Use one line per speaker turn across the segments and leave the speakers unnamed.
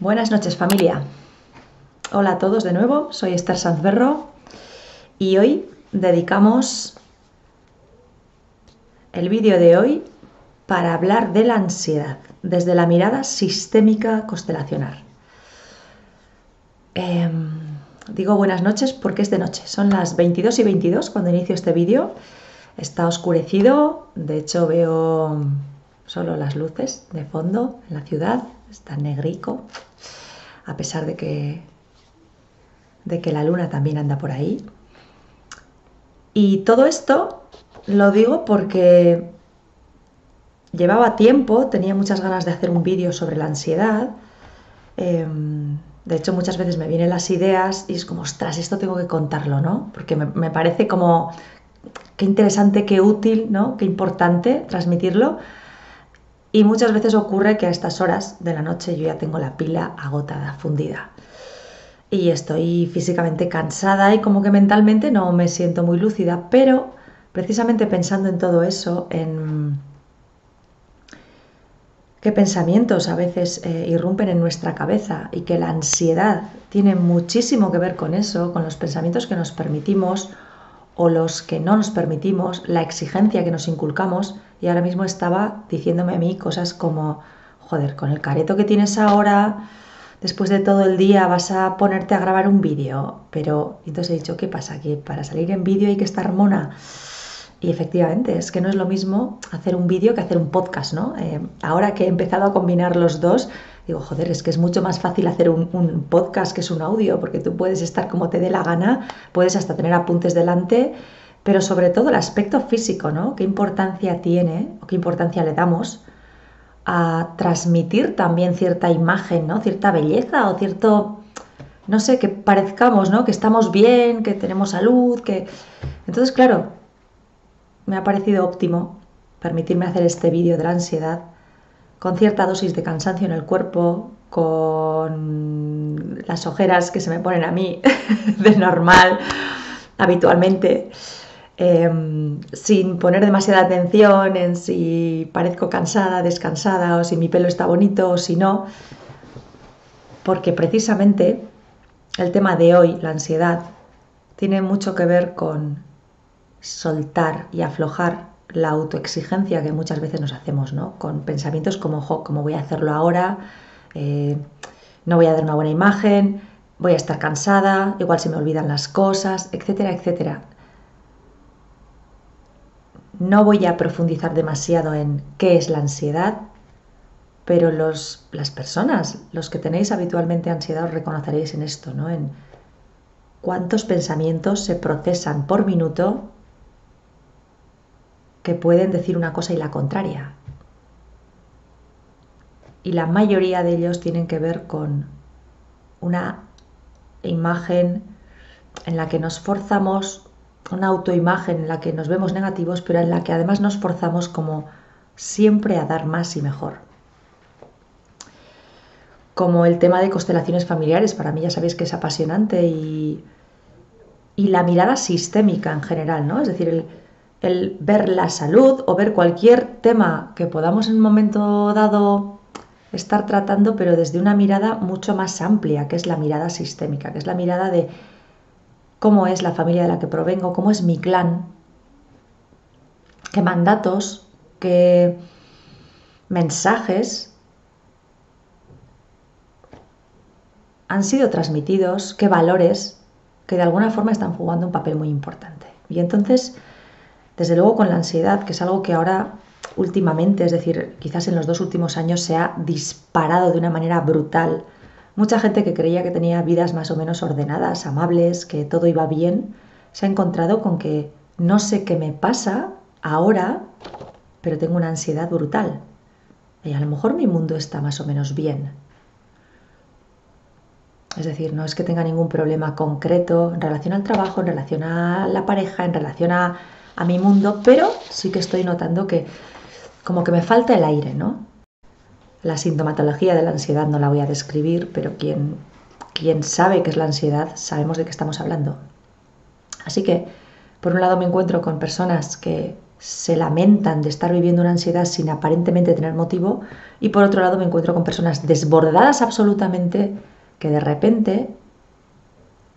Buenas noches familia. Hola a todos de nuevo, soy Esther Sanzberro y hoy dedicamos el vídeo de hoy para hablar de la ansiedad desde la mirada sistémica constelacional. Em, digo buenas noches porque es de noche, son las 22 y 22 cuando inicio este vídeo. Está oscurecido, de hecho veo solo las luces de fondo en la ciudad, está negrico, a pesar de que, de que la luna también anda por ahí. Y todo esto lo digo porque llevaba tiempo, tenía muchas ganas de hacer un vídeo sobre la ansiedad. Em, de hecho, muchas veces me vienen las ideas y es como, ostras, esto tengo que contarlo, ¿no? Porque me, me parece como, qué interesante, qué útil, ¿no? Qué importante transmitirlo. Y muchas veces ocurre que a estas horas de la noche yo ya tengo la pila agotada, fundida. Y estoy físicamente cansada y como que mentalmente no me siento muy lúcida, pero precisamente pensando en todo eso, en qué pensamientos a veces eh, irrumpen en nuestra cabeza y que la ansiedad tiene muchísimo que ver con eso, con los pensamientos que nos permitimos o los que no nos permitimos, la exigencia que nos inculcamos, y ahora mismo estaba diciéndome a mí cosas como, joder, con el careto que tienes ahora, después de todo el día vas a ponerte a grabar un vídeo, pero entonces he dicho, ¿qué pasa? Que para salir en vídeo hay que estar mona. Y efectivamente, es que no es lo mismo hacer un vídeo que hacer un podcast, ¿no? Eh, ahora que he empezado a combinar los dos, digo, joder, es que es mucho más fácil hacer un, un, podcast que es un audio, porque tú puedes estar como te dé la gana, puedes hasta tener apuntes delante pero sobre todo el aspecto físico, ¿no? ¿Qué importancia tiene o qué importancia le damos a transmitir también cierta imagen, ¿no? Cierta belleza o cierto, no sé, que parezcamos, ¿no? Que estamos bien, que tenemos salud, que... Entonces, claro, me ha parecido óptimo permitirme hacer este vídeo de la ansiedad con cierta dosis de cansancio en el cuerpo, con las ojeras que se me ponen a mí de normal habitualmente Em, sin poner demasiada atención en si parezco cansada, descansada, o si mi pelo está bonito o si no, porque precisamente el tema de hoy, la ansiedad, tiene mucho que ver con soltar y aflojar la autoexigencia que muchas veces nos hacemos, ¿no? Con pensamientos como, ojo, ¿cómo voy a hacerlo ahora? Eh, no voy a dar una buena imagen, voy a estar cansada, igual se me olvidan las cosas, etcétera, etcétera. No voy a profundizar demasiado en qué es la ansiedad, pero las personas, los que tenéis habitualmente ansiedad, os reconoceréis en esto, ¿no? En cuántos pensamientos se procesan por minuto que pueden decir una cosa y la contraria. Y la mayoría de ellos tienen que ver con una imagen en la que nos forzamos una autoimagen en la que nos vemos negativos, pero en la que además nos forzamos como siempre a dar más y mejor. Como el tema de constelaciones familiares, para mí ya sabéis que es apasionante y, y la mirada sistémica en general, ¿no? Es decir, el, el ver la salud o ver cualquier tema que podamos en un momento dado estar tratando, pero desde una mirada mucho más amplia, que es la mirada sistémica, que es la mirada de cómo es la familia de la que provengo, cómo es mi clan, qué mandatos, qué mensajes han sido transmitidos, qué valores que de alguna forma están jugando un papel muy importante. Y entonces, desde luego con la ansiedad, que es algo que ahora últimamente, es decir, quizás en los dos últimos años se ha disparado de una manera brutal, Mucha gente que creía que tenía vidas más o menos ordenadas, amables, que todo iba bien, se ha encontrado con que no sé qué me pasa ahora, pero tengo una ansiedad brutal. Y a lo mejor mi mundo está más o menos bien. Es decir, no es que tenga ningún problema concreto en relación al trabajo, en relación a la pareja, en relación a, a mi mundo, pero sí que estoy notando que como que me falta el aire, ¿no? La sintomatología de la ansiedad no la voy a describir, pero quien, sabe qué es la ansiedad sabemos de qué estamos hablando. Así que, por un lado, me encuentro con personas que se lamentan de estar viviendo una ansiedad sin aparentemente tener motivo y por otro lado me encuentro con personas desbordadas absolutamente que de repente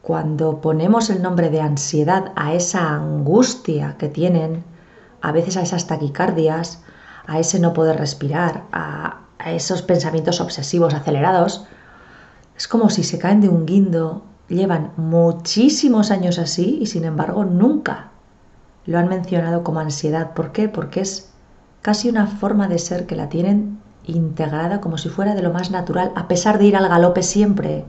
cuando ponemos el nombre de ansiedad a esa angustia que tienen, a veces a esas taquicardias, a ese no poder respirar, a, a esos pensamientos obsesivos acelerados, es como si se caen de un guindo, llevan muchísimos años así y sin embargo nunca lo han mencionado como ansiedad. ¿Por qué? Porque es casi una forma de ser que la tienen integrada como si fuera de lo más natural, a pesar de ir al galope siempre.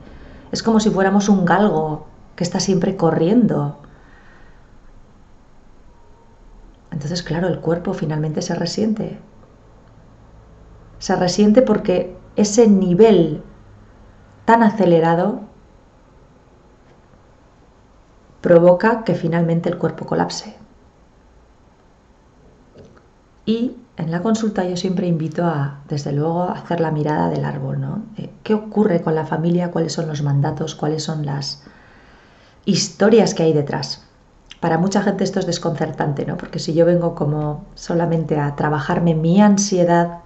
Es como si fuéramos un galgo que está siempre corriendo. Entonces, claro, el cuerpo finalmente se resiente se resiente porque ese nivel tan acelerado provoca que finalmente el cuerpo colapse. Y en la consulta yo siempre invito a, desde luego, a hacer la mirada del árbol, ¿no? ¿Qué ocurre con la familia? ¿Cuáles son los mandatos? ¿Cuáles son las historias que hay detrás? Para mucha gente esto es desconcertante, ¿no? Porque si yo vengo como solamente a trabajarme mi ansiedad,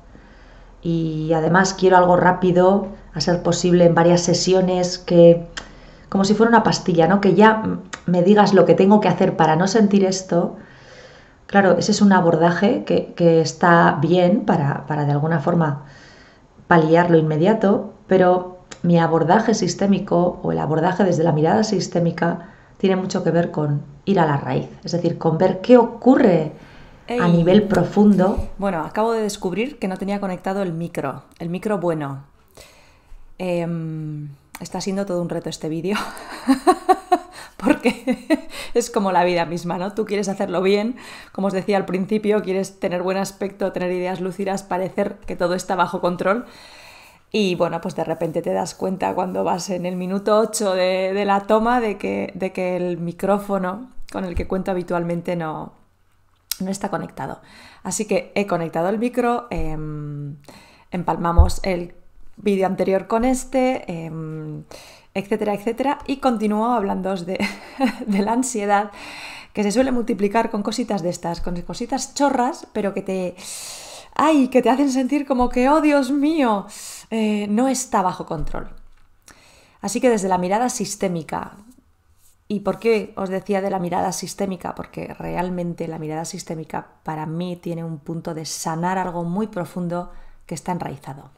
y además quiero algo rápido, a ser posible en varias sesiones, que como si fuera una pastilla, ¿no? Que ya me digas lo que tengo que hacer para no sentir esto. Claro, ese es un abordaje que, está bien para, para de alguna forma paliar lo inmediato, pero mi abordaje sistémico o el abordaje desde la mirada sistémica tiene mucho que ver con ir a la raíz, es decir, con ver qué ocurre a nivel profundo. Bueno, acabo de descubrir que no tenía conectado el micro, el micro bueno. Em, está siendo todo un reto este vídeo, porque es como la vida misma, ¿no? Tú quieres hacerlo bien, como os decía al principio, quieres tener buen aspecto, tener ideas lúcidas, parecer que todo está bajo control. Y bueno, pues de repente te das cuenta cuando vas en el minuto 8 de, la toma de que, de que el micrófono con el que cuento habitualmente no, no está conectado. Así que he conectado el micro, em, empalmamos el vídeo anterior con este, em, etcétera, etcétera, y continúo hablando de, la ansiedad que se suele multiplicar con cositas de estas, con cositas chorras, pero que te... ¡Ay! que te hacen sentir como que, oh Dios mío, eh, no está bajo control. Así que desde la mirada sistémica, ¿Y por qué os decía de la mirada sistémica? Porque realmente la mirada sistémica para mí tiene un punto de sanar algo muy profundo que está enraizado.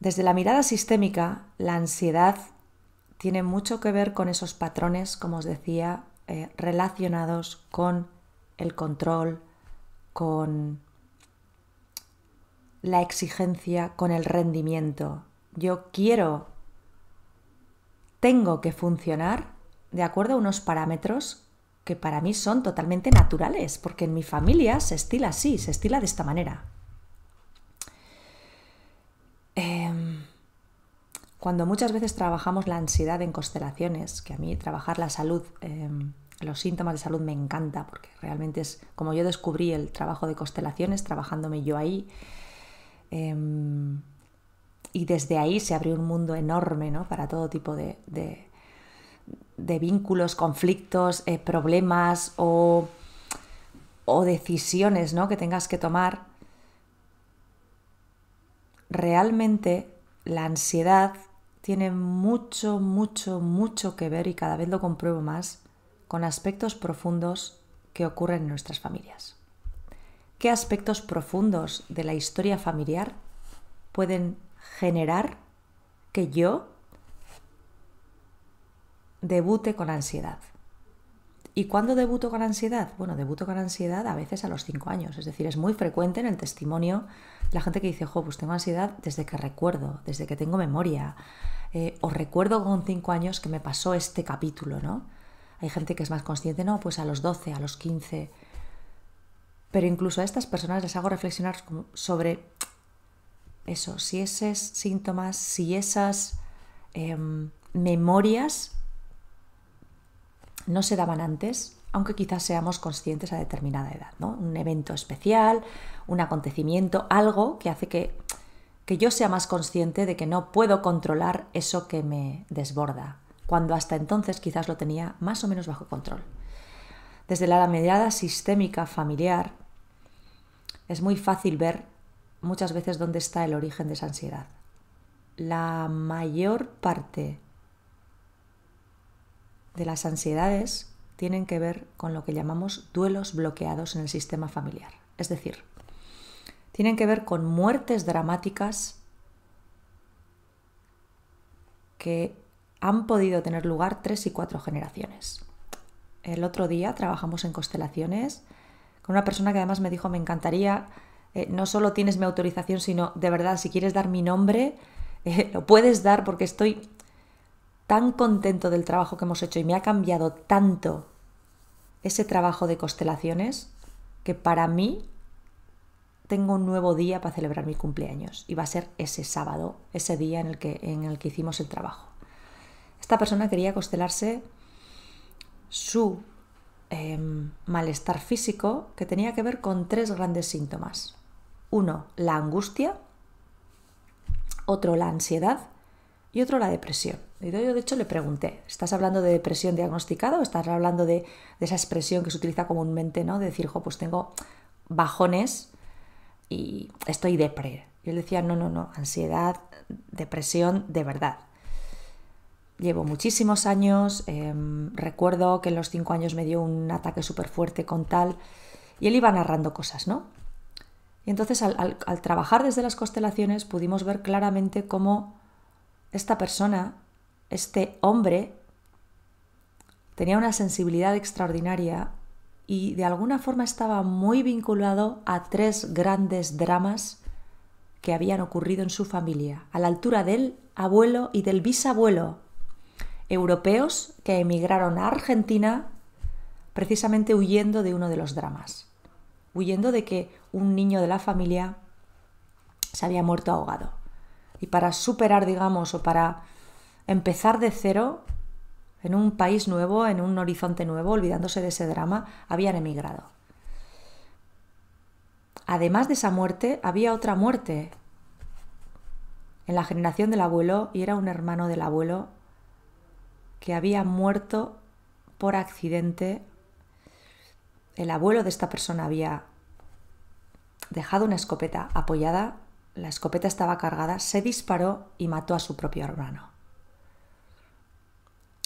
Desde la mirada sistémica, la ansiedad tiene mucho que ver con esos patrones, como os decía, eh, relacionados con el control, con la exigencia, con el rendimiento. Yo quiero tengo que funcionar de acuerdo a unos parámetros que para mí son totalmente naturales, porque en mi familia se estila así, se estila de esta manera. Em, cuando muchas veces trabajamos la ansiedad en constelaciones, que a mí trabajar la salud, em, los síntomas de salud me encanta, porque realmente es como yo descubrí el trabajo de constelaciones, trabajándome yo ahí. Em, y desde ahí se abrió un mundo enorme ¿no? para todo tipo de, vínculos, conflictos, eh, problemas o, decisiones que tengas que tomar. Realmente la ansiedad tiene mucho, mucho, mucho que ver y cada vez lo compruebo más con aspectos profundos que ocurren en nuestras familias. ¿Qué aspectos profundos de la historia familiar pueden generar que yo debute con ansiedad. ¿Y cuándo debuto con ansiedad? Bueno, debuto con ansiedad a veces a los 5 años, es decir, es muy frecuente en el testimonio la gente que dice, jo, pues tengo ansiedad desde que recuerdo, desde que tengo memoria, eh, o recuerdo con 5 años que me pasó este capítulo, ¿no? Hay gente que es más consciente, no, pues a los 12, a los 15. Pero incluso a estas personas les hago reflexionar sobre eso, si esos síntomas, si esas em, memorias no se daban antes, aunque quizás seamos conscientes a determinada edad, ¿no? Un evento especial, un acontecimiento, algo que hace que, que yo sea más consciente de que no puedo controlar eso que me desborda, cuando hasta entonces quizás lo tenía más o menos bajo control. Desde la mediada sistémica familiar es muy fácil ver muchas veces dónde está el origen de esa ansiedad. La mayor parte de las ansiedades tienen que ver con lo que llamamos duelos bloqueados en el sistema familiar. Es decir, tienen que ver con muertes dramáticas que han podido tener lugar tres y cuatro generaciones. El otro día trabajamos en constelaciones con una persona que además me dijo me encantaría eh, no solo tienes mi autorización, sino de verdad, si quieres dar mi nombre, eh, lo puedes dar porque estoy tan contento del trabajo que hemos hecho y me ha cambiado tanto ese trabajo de constelaciones que para mí tengo un nuevo día para celebrar mi cumpleaños y va a ser ese sábado, ese día en el que, en el que hicimos el trabajo. Esta persona quería constelarse su em, malestar físico que tenía que ver con tres grandes síntomas. Uno, la angustia, otro, la ansiedad y otro, la depresión. Yo, de hecho, le pregunté, ¿estás hablando de depresión diagnosticada o estás hablando de, esa expresión que se utiliza comúnmente, ¿no? De decir, jo, pues tengo bajones y estoy depre. Yo él decía, no, no, no, ansiedad, depresión de verdad. Llevo muchísimos años, em, recuerdo que en los cinco años me dio un ataque súper fuerte con tal, y él iba narrando cosas, ¿no? Y entonces al, al trabajar desde las constelaciones pudimos ver claramente cómo esta persona, este hombre, tenía una sensibilidad extraordinaria y de alguna forma estaba muy vinculado a tres grandes dramas que habían ocurrido en su familia, a la altura del abuelo y del bisabuelo, europeos que emigraron a Argentina precisamente huyendo de uno de los dramas, huyendo de que un niño de la familia se había muerto ahogado. Y para superar, digamos, o para empezar de cero, en un país nuevo, en un horizonte nuevo, olvidándose de ese drama, habían emigrado. Además de esa muerte, había otra muerte en la generación del abuelo y era un hermano del abuelo que había muerto por accidente. El abuelo de esta persona había dejado una escopeta apoyada, la escopeta estaba cargada, se disparó y mató a su propio hermano.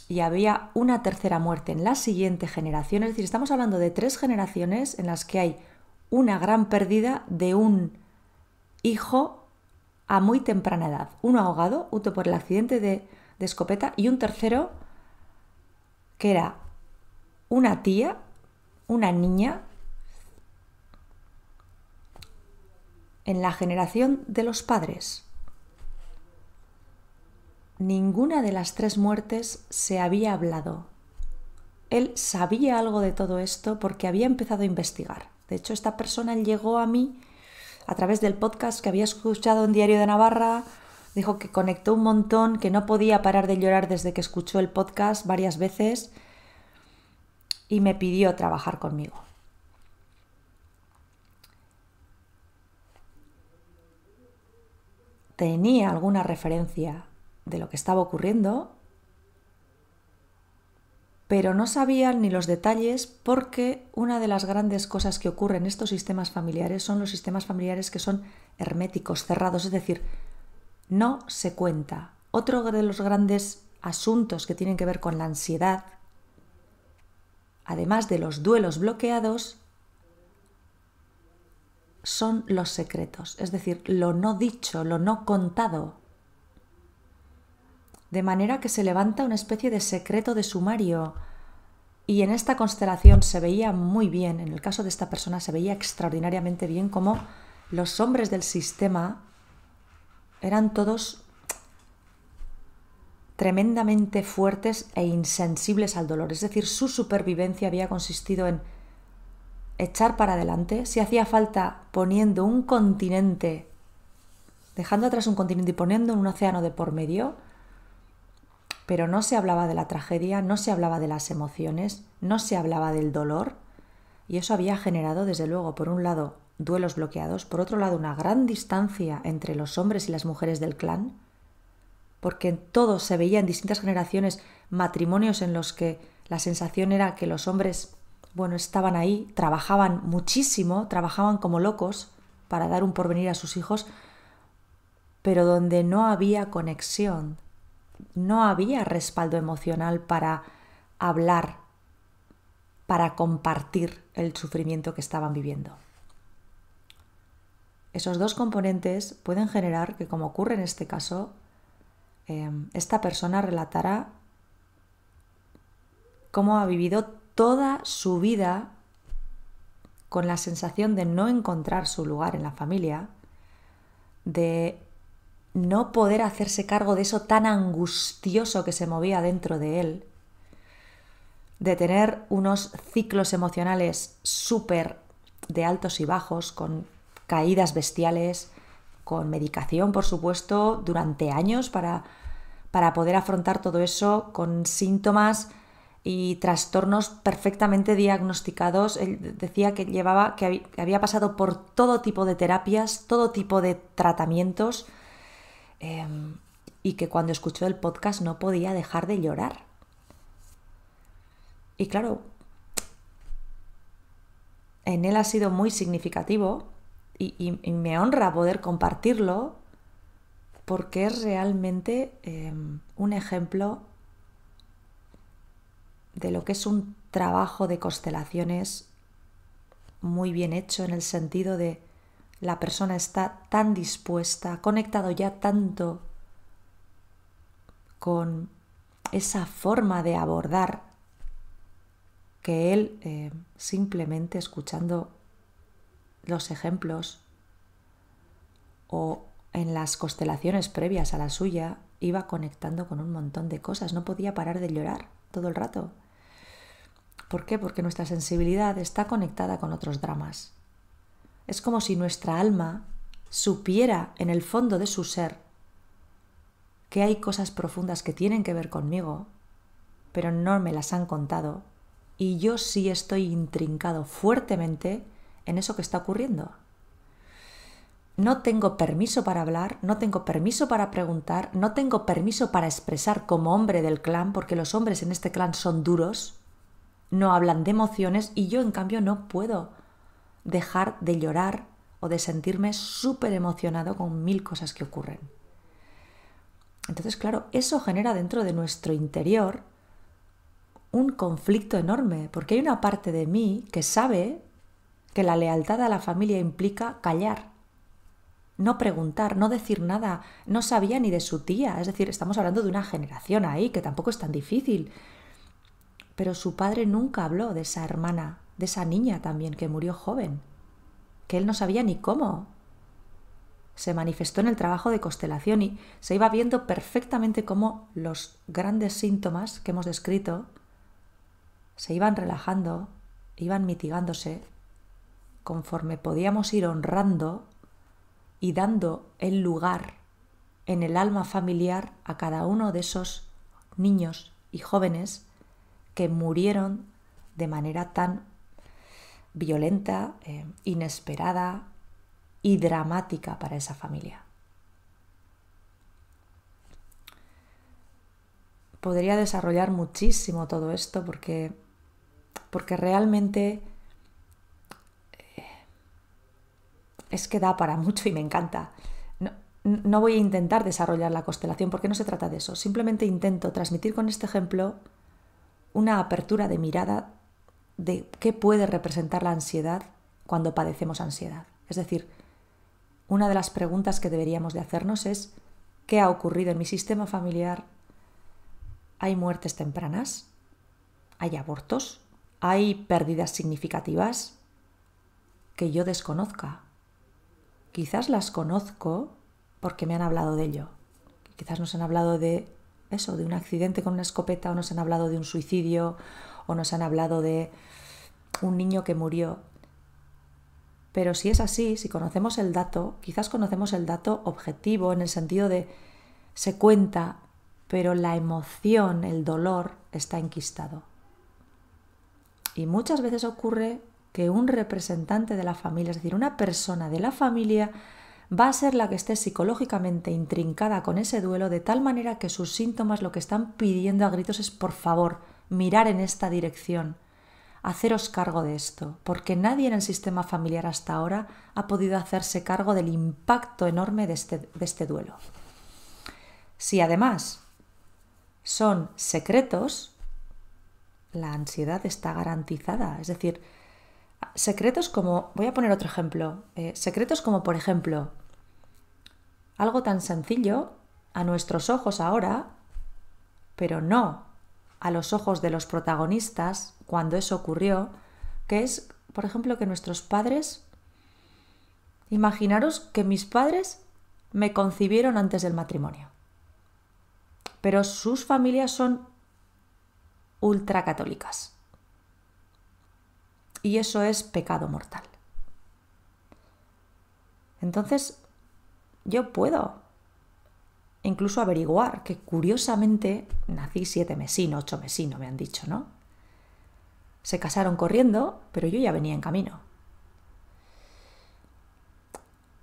Y había una tercera muerte en la siguiente generación, es decir, estamos hablando de tres generaciones en las que hay una gran pérdida de un hijo a muy temprana edad. Uno ahogado, otro por el accidente de, de escopeta, y un tercero que era una tía, una niña en la generación de los padres. Ninguna de las tres muertes se había hablado. Él sabía algo de todo esto porque había empezado a investigar. De hecho, esta persona llegó a mí a través del podcast que había escuchado en Diario de Navarra. Dijo que conectó un montón, que no podía parar de llorar desde que escuchó el podcast varias veces y me pidió trabajar conmigo. tenía alguna referencia de lo que estaba ocurriendo, pero no sabía ni los detalles porque una de las grandes cosas que ocurren en estos sistemas familiares son los sistemas familiares que son herméticos, cerrados, es decir, no se cuenta. Otro de los grandes asuntos que tienen que ver con la ansiedad, además de los duelos bloqueados, son los secretos, es decir, lo no dicho, lo no contado. De manera que se levanta una especie de secreto de sumario. Y en esta constelación se veía muy bien, en el caso de esta persona se veía extraordinariamente bien como los hombres del sistema eran todos tremendamente fuertes e insensibles al dolor. Es decir, su supervivencia había consistido en echar para adelante, si hacía falta poniendo un continente, dejando atrás un continente y poniendo un océano de por medio, pero no se hablaba de la tragedia, no se hablaba de las emociones, no se hablaba del dolor, y eso había generado, desde luego, por un lado, duelos bloqueados, por otro lado, una gran distancia entre los hombres y las mujeres del clan, porque todo se veía en distintas generaciones matrimonios en los que la sensación era que los hombres bueno, estaban ahí, trabajaban muchísimo, trabajaban como locos para dar un porvenir a sus hijos, pero donde no había conexión, no había respaldo emocional para hablar, para compartir el sufrimiento que estaban viviendo. Esos dos componentes pueden generar que, como ocurre en este caso, eh, esta persona relatará cómo ha vivido toda su vida con la sensación de no encontrar su lugar en la familia, de no poder hacerse cargo de eso tan angustioso que se movía dentro de él, de tener unos ciclos emocionales súper de altos y bajos, con caídas bestiales, con medicación, por supuesto, durante años para, poder afrontar todo eso, con síntomas y trastornos perfectamente diagnosticados. Él decía que llevaba, que había pasado por todo tipo de terapias, todo tipo de tratamientos, em, y que cuando escuchó el podcast no podía dejar de llorar. Y claro, en él ha sido muy significativo y, me honra poder compartirlo porque es realmente em, un ejemplo de lo que es un trabajo de constelaciones muy bien hecho en el sentido de la persona está tan dispuesta, conectado ya tanto con esa forma de abordar que él eh, simplemente escuchando los ejemplos o en las constelaciones previas a la suya iba conectando con un montón de cosas, no podía parar de llorar todo el rato. ¿Por qué? Porque nuestra sensibilidad está conectada con otros dramas. Es como si nuestra alma supiera en el fondo de su ser que hay cosas profundas que tienen que ver conmigo, pero no me las han contado, y yo sí estoy intrincado fuertemente en eso que está ocurriendo. No tengo permiso para hablar, no tengo permiso para preguntar, no tengo permiso para expresar como hombre del clan, porque los hombres en este clan son duros, no hablan de emociones y yo en cambio no puedo dejar de llorar o de sentirme súper emocionado con mil cosas que ocurren. Entonces, claro, eso genera dentro de nuestro interior un conflicto enorme, porque hay una parte de mí que sabe que la lealtad a la familia implica callar, no preguntar, no decir nada, no sabía ni de su tía, es decir, estamos hablando de una generación ahí que tampoco es tan difícil pero su padre nunca habló de esa hermana, de esa niña también que murió joven, que él no sabía ni cómo. Se manifestó en el trabajo de constelación y se iba viendo perfectamente cómo los grandes síntomas que hemos descrito se iban relajando, iban mitigándose, conforme podíamos ir honrando y dando el lugar en el alma familiar a cada uno de esos niños y jóvenes que murieron de manera tan violenta, eh, inesperada y dramática para esa familia. Podría desarrollar muchísimo todo esto porque, porque realmente eh, es que da para mucho y me encanta. No, no voy a intentar desarrollar la constelación porque no se trata de eso. Simplemente intento transmitir con este ejemplo una apertura de mirada de qué puede representar la ansiedad cuando padecemos ansiedad. Es decir, una de las preguntas que deberíamos de hacernos es, ¿qué ha ocurrido en mi sistema familiar? ¿Hay muertes tempranas? ¿Hay abortos? ¿Hay pérdidas significativas? Que yo desconozca. Quizás las conozco porque me han hablado de ello. Quizás nos han hablado de eso, de un accidente con una escopeta, o nos han hablado de un suicidio, o nos han hablado de un niño que murió. Pero si es así, si conocemos el dato, quizás conocemos el dato objetivo en el sentido de se cuenta, pero la emoción, el dolor, está enquistado. Y muchas veces ocurre que un representante de la familia, es decir, una persona de la familia, va a ser la que esté psicológicamente intrincada con ese duelo de tal manera que sus síntomas lo que están pidiendo a gritos es por favor, mirar en esta dirección, haceros cargo de esto, porque nadie en el sistema familiar hasta ahora ha podido hacerse cargo del impacto enorme de este, este duelo. Si además son secretos, la ansiedad está garantizada, es decir, secretos como, voy a poner otro ejemplo, eh, secretos como por ejemplo, algo tan sencillo a nuestros ojos ahora, pero no a los ojos de los protagonistas cuando eso ocurrió, que es, por ejemplo, que nuestros padres... Imaginaros que mis padres me concibieron antes del matrimonio, pero sus familias son ultracatólicas. Y eso es pecado mortal. Entonces, yo puedo incluso averiguar que curiosamente nací siete mesino, ocho mesino, me han dicho, ¿no? Se casaron corriendo, pero yo ya venía en camino.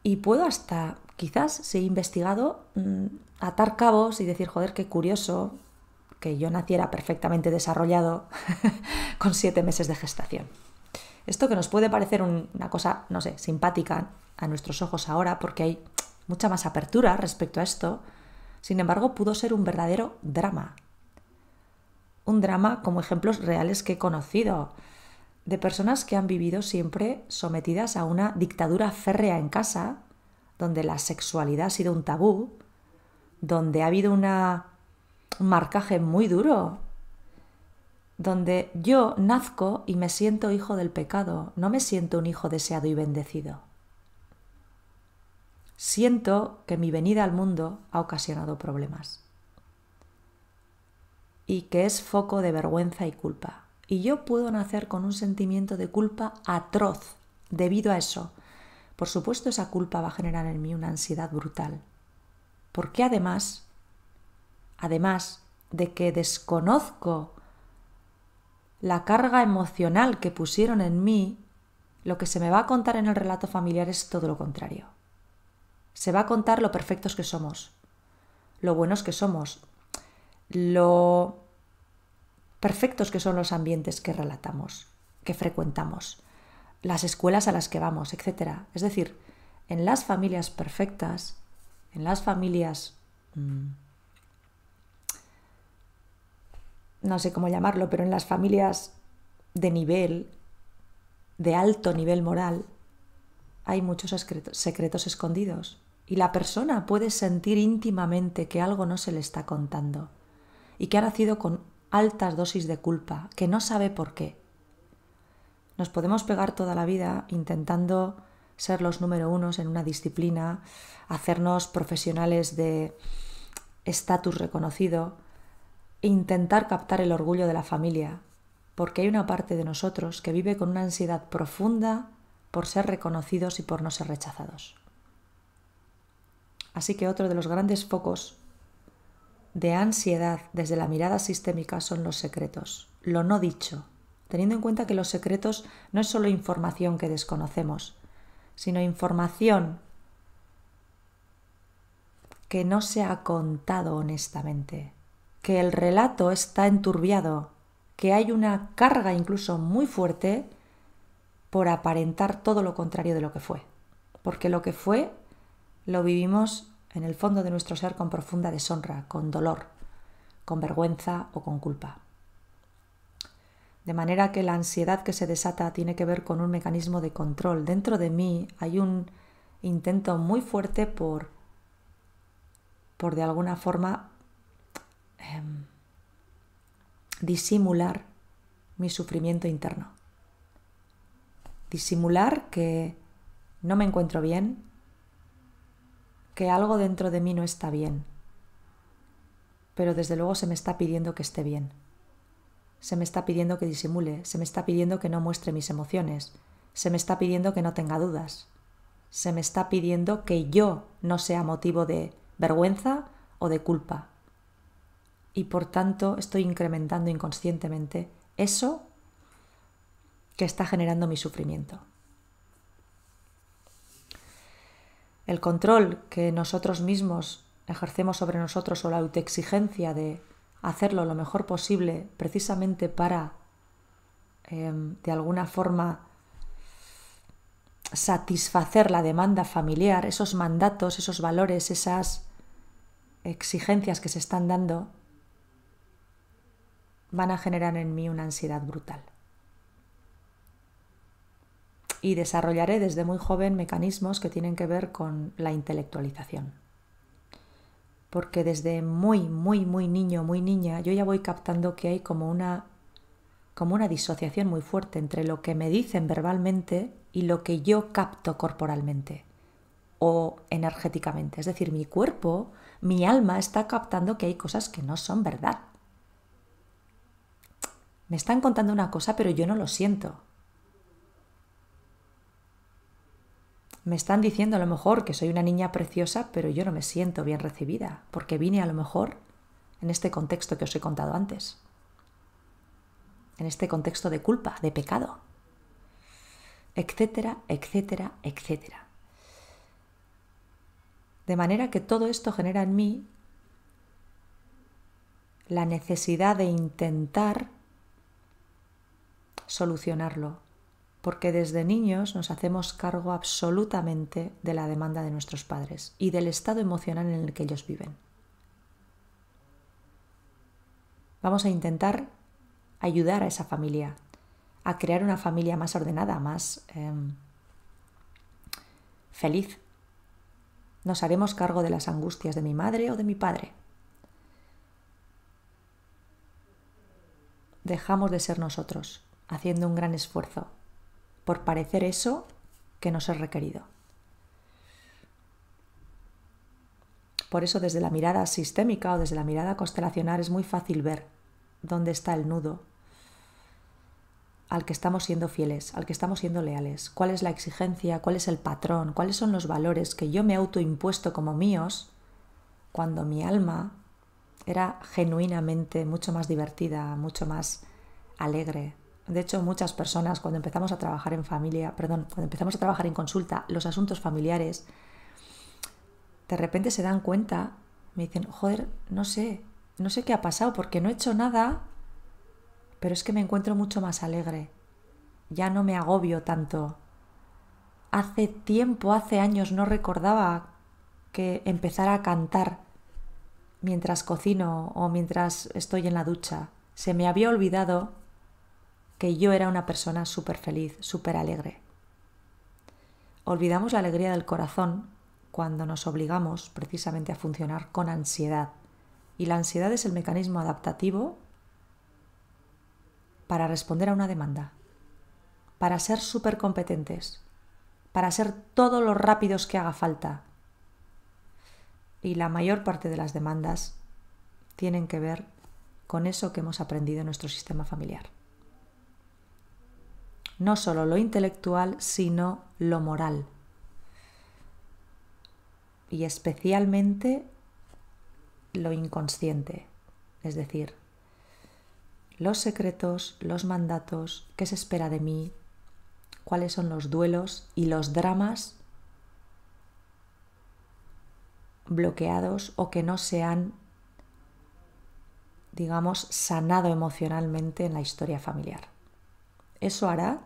Y puedo hasta, quizás, si he investigado, mm, atar cabos y decir, joder, qué curioso que yo naciera perfectamente desarrollado con siete meses de gestación. Esto que nos puede parecer una cosa, no sé, simpática a nuestros ojos ahora, porque hay mucha más apertura respecto a esto, sin embargo pudo ser un verdadero drama. Un drama como ejemplos reales que he conocido, de personas que han vivido siempre sometidas a una dictadura férrea en casa, donde la sexualidad ha sido un tabú, donde ha habido un marcaje muy duro, donde yo nazco y me siento hijo del pecado, no me siento un hijo deseado y bendecido. Siento que mi venida al mundo ha ocasionado problemas y que es foco de vergüenza y culpa. Y yo puedo nacer con un sentimiento de culpa atroz debido a eso. Por supuesto esa culpa va a generar en mí una ansiedad brutal. Porque además, además de que desconozco la carga emocional que pusieron en mí, lo que se me va a contar en el relato familiar es todo lo contrario. Se va a contar lo perfectos que somos, lo buenos que somos, lo perfectos que son los ambientes que relatamos, que frecuentamos, las escuelas a las que vamos, etc. Es decir, en las familias perfectas, en las familias... Mm, no sé cómo llamarlo, pero en las familias de nivel, de alto nivel moral, hay muchos secretos escondidos y la persona puede sentir íntimamente que algo no se le está contando y que ha nacido con altas dosis de culpa, que no sabe por qué. Nos podemos pegar toda la vida intentando ser los número unos en una disciplina, hacernos profesionales de estatus reconocido, e intentar captar el orgullo de la familia, porque hay una parte de nosotros que vive con una ansiedad profunda por ser reconocidos y por no ser rechazados. Así que otro de los grandes focos de ansiedad desde la mirada sistémica son los secretos, lo no dicho, teniendo en cuenta que los secretos no es solo información que desconocemos, sino información que no se ha contado honestamente, que el relato está enturbiado, que hay una carga incluso muy fuerte por aparentar todo lo contrario de lo que fue. Porque lo que fue lo vivimos en el fondo de nuestro ser con profunda deshonra, con dolor, con vergüenza o con culpa. De manera que la ansiedad que se desata tiene que ver con un mecanismo de control. Dentro de mí hay un intento muy fuerte por, por de alguna forma, em, disimular mi sufrimiento interno disimular que no me encuentro bien, que algo dentro de mí no está bien, pero desde luego se me está pidiendo que esté bien. Se me está pidiendo que disimule, se me está pidiendo que no muestre mis emociones, se me está pidiendo que no tenga dudas, se me está pidiendo que yo no sea motivo de vergüenza o de culpa. Y por tanto estoy incrementando inconscientemente eso que está generando mi sufrimiento. El control que nosotros mismos ejercemos sobre nosotros o la autoexigencia de hacerlo lo mejor posible precisamente para, em, de alguna forma, satisfacer la demanda familiar, esos mandatos, esos valores, esas exigencias que se están dando, van a generar en mí una ansiedad brutal y desarrollaré desde muy joven mecanismos que tienen que ver con la intelectualización. Porque desde muy, muy, muy niño, muy niña, yo ya voy captando que hay como una, como una disociación muy fuerte entre lo que me dicen verbalmente y lo que yo capto corporalmente o energéticamente. Es decir, mi cuerpo, mi alma está captando que hay cosas que no son verdad. Me están contando una cosa, pero yo no lo siento. Me están diciendo a lo mejor que soy una niña preciosa, pero yo no me siento bien recibida, porque vine a lo mejor en este contexto que os he contado antes, en este contexto de culpa, de pecado, etcétera, etcétera, etcétera. De manera que todo esto genera en mí la necesidad de intentar solucionarlo, porque desde niños nos hacemos cargo absolutamente de la demanda de nuestros padres y del estado emocional en el que ellos viven. Vamos a intentar ayudar a esa familia a crear una familia más ordenada, más em, feliz. Nos haremos cargo de las angustias de mi madre o de mi padre. Dejamos de ser nosotros, haciendo un gran esfuerzo por parecer eso que nos es requerido. Por eso desde la mirada sistémica o desde la mirada constelacional es muy fácil ver dónde está el nudo al que estamos siendo fieles, al que estamos siendo leales, cuál es la exigencia, cuál es el patrón, cuáles son los valores que yo me autoimpuesto como míos cuando mi alma era genuinamente mucho más divertida, mucho más alegre, de hecho, muchas personas cuando empezamos a trabajar en familia, perdón, cuando empezamos a trabajar en consulta, los asuntos familiares, de repente se dan cuenta, me dicen, joder, no sé, no sé qué ha pasado porque no he hecho nada, pero es que me encuentro mucho más alegre. Ya no me agobio tanto. Hace tiempo, hace años, no recordaba que empezara a cantar mientras cocino o mientras estoy en la ducha. Se me había olvidado que yo era una persona súper feliz, súper alegre. Olvidamos la alegría del corazón cuando nos obligamos precisamente a funcionar con ansiedad. Y la ansiedad es el mecanismo adaptativo para responder a una demanda, para ser súper competentes, para ser todos los rápidos que haga falta. Y la mayor parte de las demandas tienen que ver con eso que hemos aprendido en nuestro sistema familiar no solo lo intelectual, sino lo moral. Y especialmente lo inconsciente, es decir, los secretos, los mandatos, qué se espera de mí, cuáles son los duelos y los dramas bloqueados o que no se han, digamos, sanado emocionalmente en la historia familiar. Eso hará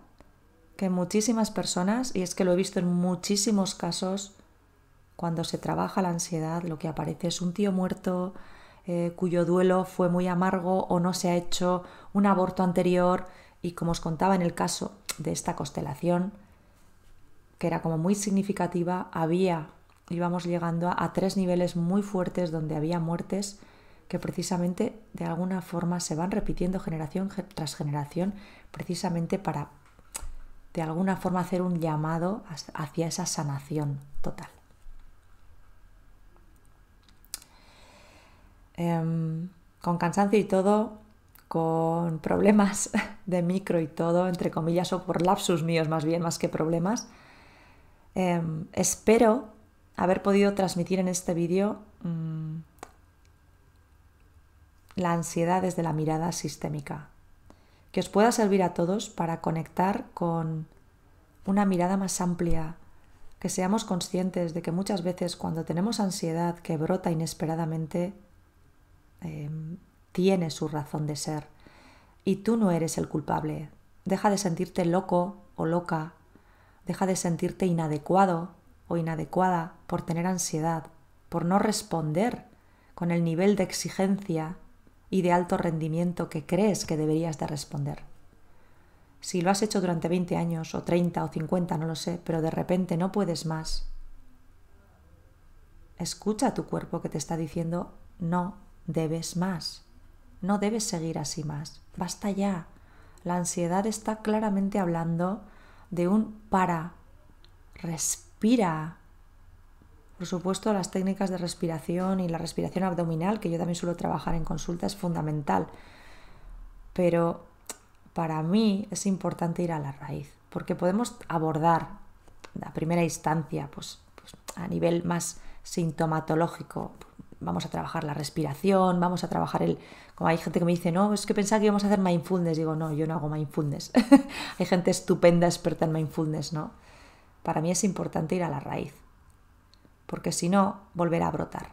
que muchísimas personas, y es que lo he visto en muchísimos casos, cuando se trabaja la ansiedad, lo que aparece es un tío muerto eh, cuyo duelo fue muy amargo o no se ha hecho un aborto anterior, y como os contaba en el caso de esta constelación, que era como muy significativa, había, íbamos llegando a tres niveles muy fuertes donde había muertes que precisamente de alguna forma se van repitiendo generación tras generación, precisamente para de alguna forma hacer un llamado hacia esa sanación total. Em, con cansancio y todo, con problemas de micro y todo, entre comillas, o por lapsus míos más bien, más que problemas. Em, espero haber podido transmitir en este vídeo mm, la ansiedad desde la mirada sistémica, que os pueda servir a todos para conectar con una mirada más amplia, que seamos conscientes de que muchas veces cuando tenemos ansiedad que brota inesperadamente, em, tiene su razón de ser y tú no eres el culpable. Deja de sentirte loco o loca, deja de sentirte inadecuado o inadecuada por tener ansiedad, por no responder con el nivel de exigencia y de alto rendimiento que crees que deberías de responder. Si lo has hecho durante 20 años o 30 o 50, no lo sé, pero de repente no puedes más, escucha a tu cuerpo que te está diciendo no debes más, no debes seguir así más, basta ya. La ansiedad está claramente hablando de un para, respira, por supuesto, las técnicas de respiración y la respiración abdominal, que yo también suelo trabajar en consulta, es fundamental. Pero para mí es importante ir a la raíz, porque podemos abordar a primera instancia, pues, pues, a nivel más sintomatológico, vamos a trabajar la respiración, vamos a trabajar el... Como hay gente que me dice, no, es que pensaba que íbamos a hacer mindfulness. Digo, no, yo no hago mindfulness. hay gente estupenda, experta en mindfulness, ¿no? Para mí es importante ir a la raíz porque si no, volverá a brotar.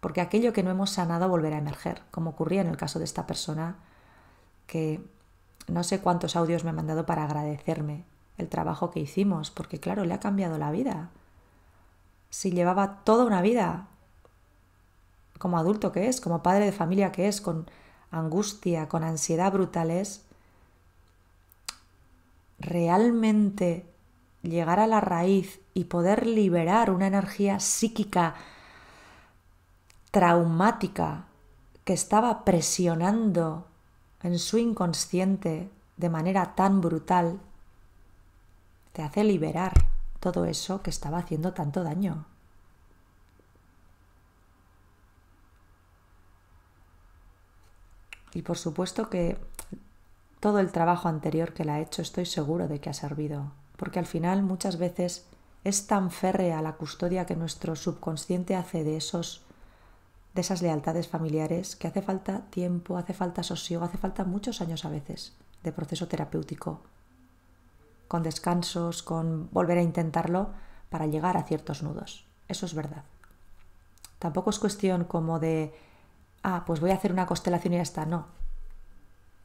Porque aquello que no hemos sanado volverá a emerger, como ocurría en el caso de esta persona que no sé cuántos audios me ha mandado para agradecerme el trabajo que hicimos, porque claro, le ha cambiado la vida. Si llevaba toda una vida como adulto que es, como padre de familia que es, con angustia, con ansiedad brutales, realmente llegar a la raíz y poder liberar una energía psíquica traumática que estaba presionando en su inconsciente de manera tan brutal, te hace liberar todo eso que estaba haciendo tanto daño. Y por supuesto que todo el trabajo anterior que la ha he hecho estoy seguro de que ha servido porque al final muchas veces es tan férrea la custodia que nuestro subconsciente hace de esos de esas lealtades familiares que hace falta tiempo, hace falta sosiego, hace falta muchos años a veces de proceso terapéutico, con descansos, con volver a intentarlo para llegar a ciertos nudos. Eso es verdad. Tampoco es cuestión como de, ah, pues voy a hacer una constelación y ya está. No,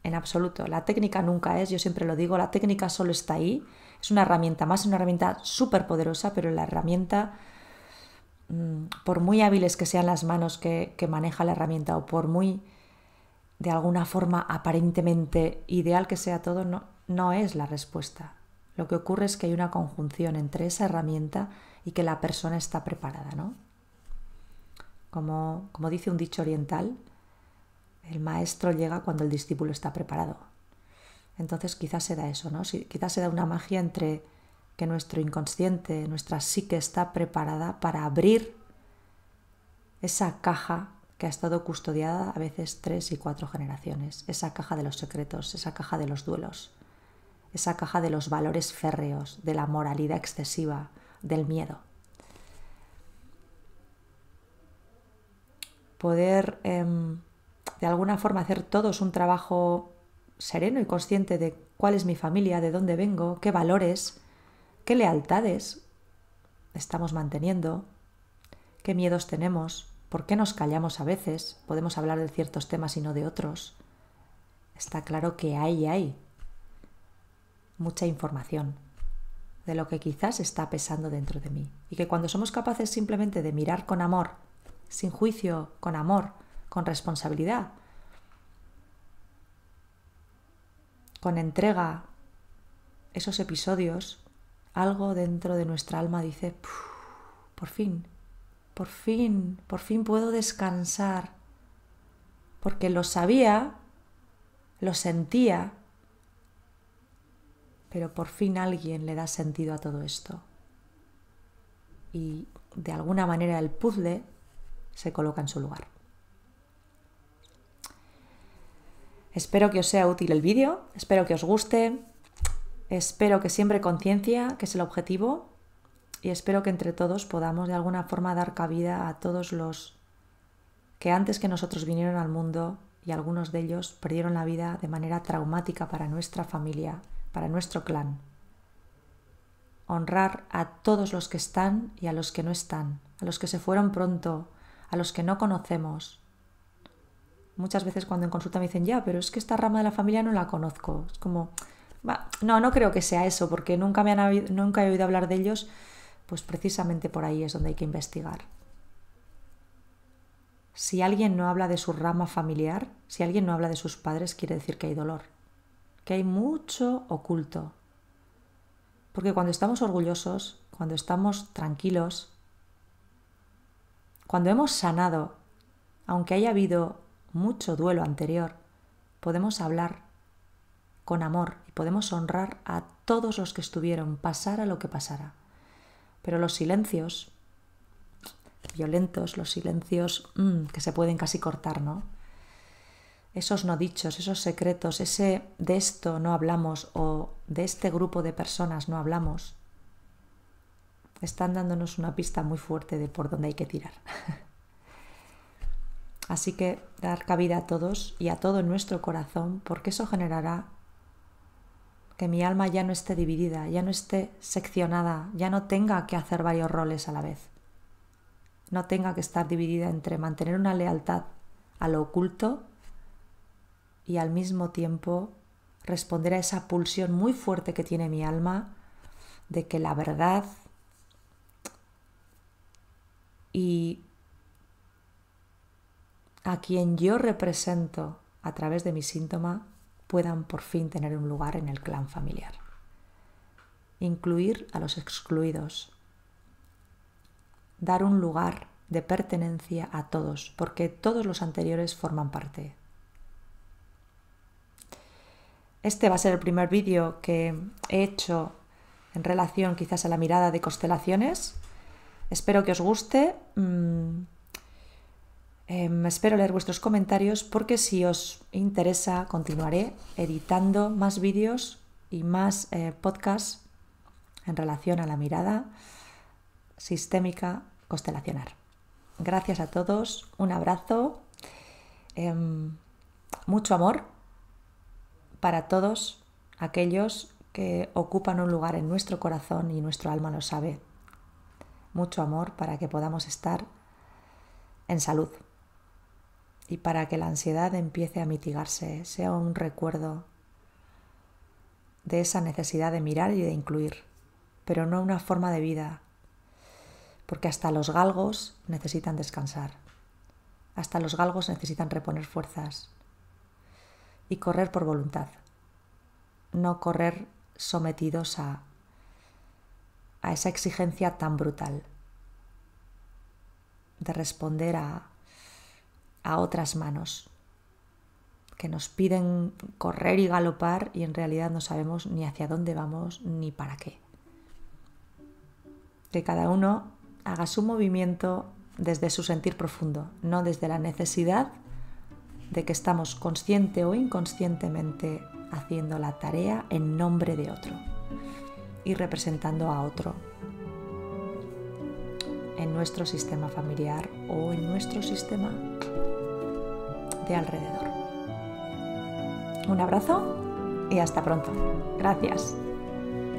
en absoluto. La técnica nunca es, yo siempre lo digo, la técnica solo está ahí. Es una herramienta más, una herramienta súper poderosa, pero la herramienta, mm, por muy hábiles que sean las manos que, maneja la herramienta o por muy de alguna forma aparentemente ideal que sea todo, no, es la respuesta. Lo que ocurre es que hay una conjunción entre esa herramienta y que la persona está preparada, ¿no? como dice un dicho oriental, el maestro llega cuando el discípulo está preparado. Entonces quizás se da eso, ¿no? quizás se da una magia entre que nuestro inconsciente, nuestra psique está preparada para abrir esa caja que ha estado custodiada a veces tres y cuatro generaciones, esa caja de los secretos, esa caja de los duelos, esa caja de los valores férreos, de la moralidad excesiva, del miedo. Poder em, de alguna forma hacer todos un trabajo sereno y consciente de cuál es mi familia, de dónde vengo, qué valores, qué lealtades estamos manteniendo, qué miedos tenemos, por qué nos callamos a veces, podemos hablar de ciertos temas y no de otros. Está claro que ahí hay mucha información de lo que quizás está pesando dentro de mí y que cuando somos capaces simplemente de mirar con amor, sin juicio, con amor, con responsabilidad, con entrega. Esos episodios, algo dentro de nuestra alma dice, por fin, por fin, por fin puedo descansar, porque lo sabía, lo sentía, pero por fin alguien le da sentido a todo esto. Y de alguna manera el puzzle se coloca en su lugar. Espero que os sea útil el vídeo, espero que os guste, espero que siempre conciencia, que es el objetivo, y espero que entre todos podamos de alguna forma dar cabida a todos los que antes que nosotros vinieron al mundo y algunos de ellos perdieron la vida de manera traumática para nuestra familia, para nuestro clan. Honrar a todos los que están y a los que no están, a los que se fueron pronto, a los que no conocemos, Muchas veces cuando en consulta me dicen, ya, pero es que esta rama de la familia no la conozco. Es como, no, no creo que sea eso, porque nunca, me han, nunca he oído hablar de ellos, pues precisamente por ahí es donde hay que investigar. Si alguien no habla de su rama familiar, si alguien no habla de sus padres, quiere decir que hay dolor, que hay mucho oculto. Porque cuando estamos orgullosos, cuando estamos tranquilos, cuando hemos sanado, aunque haya habido mucho duelo anterior, podemos hablar con amor y podemos honrar a todos los que estuvieron, pasara lo que pasara. Pero los silencios violentos, los silencios mm, que se pueden casi cortar, ¿no? Esos no dichos, esos secretos, ese de esto no hablamos o de este grupo de personas no hablamos, están dándonos una pista muy fuerte de por dónde hay que tirar. Así que dar cabida a todos y a todo nuestro corazón, porque eso generará que mi alma ya no esté dividida, ya no esté seccionada, ya no tenga que hacer varios roles a la vez. No tenga que estar dividida entre mantener una lealtad a lo oculto y al mismo tiempo responder a esa pulsión muy fuerte que tiene mi alma de que la verdad y a quien yo represento a través de mi síntoma puedan por fin tener un lugar en el clan familiar. Incluir a los excluidos. Dar un lugar de pertenencia a todos, porque todos los anteriores forman parte. Este va a ser el primer vídeo que he hecho en relación quizás a la mirada de constelaciones. Espero que os guste. Mm, Em, espero leer vuestros comentarios porque si os interesa continuaré editando más vídeos y más eh, podcasts en relación a la mirada sistémica constelacional. Gracias a todos, un abrazo, em, mucho amor para todos aquellos que ocupan un lugar en nuestro corazón y nuestro alma lo sabe. Mucho amor para que podamos estar en salud y para que la ansiedad empiece a mitigarse, sea un recuerdo de esa necesidad de mirar y de incluir, pero no una forma de vida, porque hasta los galgos necesitan descansar, hasta los galgos necesitan reponer fuerzas y correr por voluntad, no correr sometidos a, a esa exigencia tan brutal de responder a a otras manos que nos piden correr y galopar y en realidad no sabemos ni hacia dónde vamos ni para qué. Que cada uno haga su movimiento desde su sentir profundo, no desde la necesidad de que estamos consciente o inconscientemente haciendo la tarea en nombre de otro y representando a otro en nuestro sistema familiar o en nuestro sistema de alrededor. Un abrazo y hasta pronto. Gracias.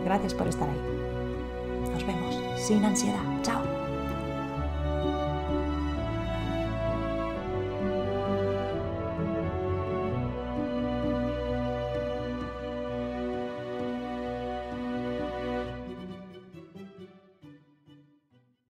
Gracias por estar ahí. Nos vemos. Sin ansiedad. Chao.